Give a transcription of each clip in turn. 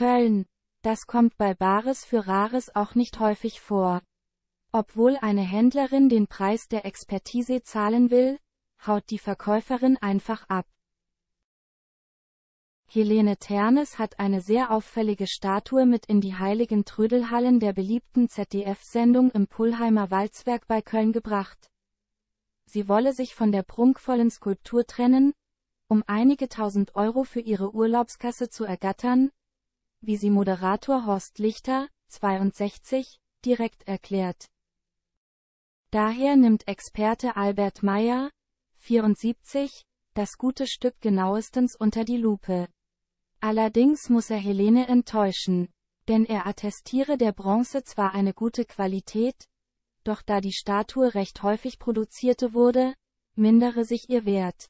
Köln. Das kommt bei Bares für Rares auch nicht häufig vor. Obwohl eine Händlerin den Preis der Expertise zahlen will, haut die Verkäuferin einfach ab. Helene Ternes hat eine sehr auffällige Statue mit in die heiligen Trödelhallen der beliebten ZDF-Sendung im Pullheimer Walzwerk bei Köln gebracht. Sie wolle sich von der prunkvollen Skulptur trennen, um einige tausend Euro für ihre Urlaubskasse zu ergattern, wie sie Moderator Horst Lichter, 62, direkt erklärt. Daher nimmt Experte Albert Meyer, 74, das gute Stück genauestens unter die Lupe. Allerdings muss er Helene enttäuschen, denn er attestiere der Bronze zwar eine gute Qualität, doch da die Statue recht häufig produzierte wurde, mindere sich ihr Wert.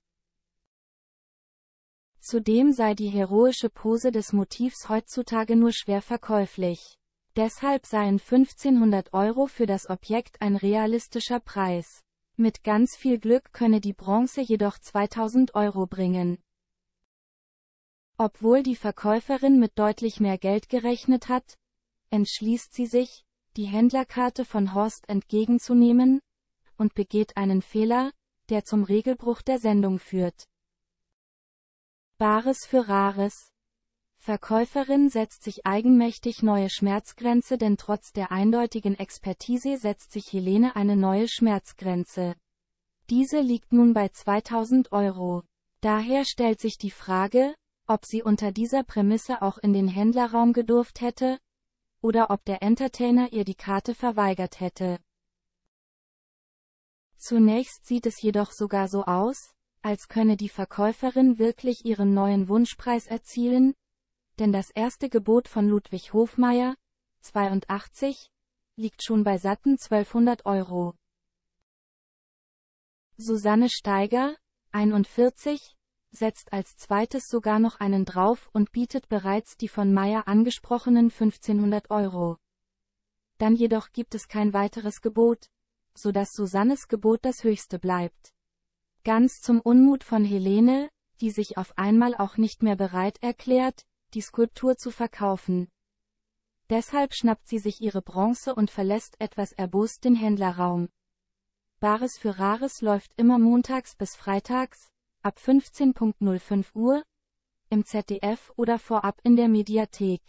Zudem sei die heroische Pose des Motivs heutzutage nur schwer verkäuflich. Deshalb seien 1500 Euro für das Objekt ein realistischer Preis. Mit ganz viel Glück könne die Bronze jedoch 2000 Euro bringen. Obwohl die Verkäuferin mit deutlich mehr Geld gerechnet hat, entschließt sie sich, die Händlerkarte von Horst entgegenzunehmen und begeht einen Fehler, der zum Regelbruch der Sendung führt. Bares für Rares. Verkäuferin setzt sich eigenmächtig neue Schmerzgrenze, denn trotz der eindeutigen Expertise setzt sich Helene eine neue Schmerzgrenze. Diese liegt nun bei 2000 Euro. Daher stellt sich die Frage, ob sie unter dieser Prämisse auch in den Händlerraum gedurft hätte, oder ob der Entertainer ihr die Karte verweigert hätte. Zunächst sieht es jedoch sogar so aus, als könne die Verkäuferin wirklich ihren neuen Wunschpreis erzielen, denn das erste Gebot von Ludwig Hofmeier, 82, liegt schon bei satten 1200 Euro. Susanne Steiger, 41, setzt als zweites sogar noch einen drauf und bietet bereits die von Meier angesprochenen 1500 Euro. Dann jedoch gibt es kein weiteres Gebot, so dass Susannes Gebot das höchste bleibt. Ganz zum Unmut von Helene, die sich auf einmal auch nicht mehr bereit erklärt, die Skulptur zu verkaufen. Deshalb schnappt sie sich ihre Bronze und verlässt etwas erbost den Händlerraum. Bares für Rares läuft immer montags bis freitags, ab 15.05 Uhr, im ZDF oder vorab in der Mediathek.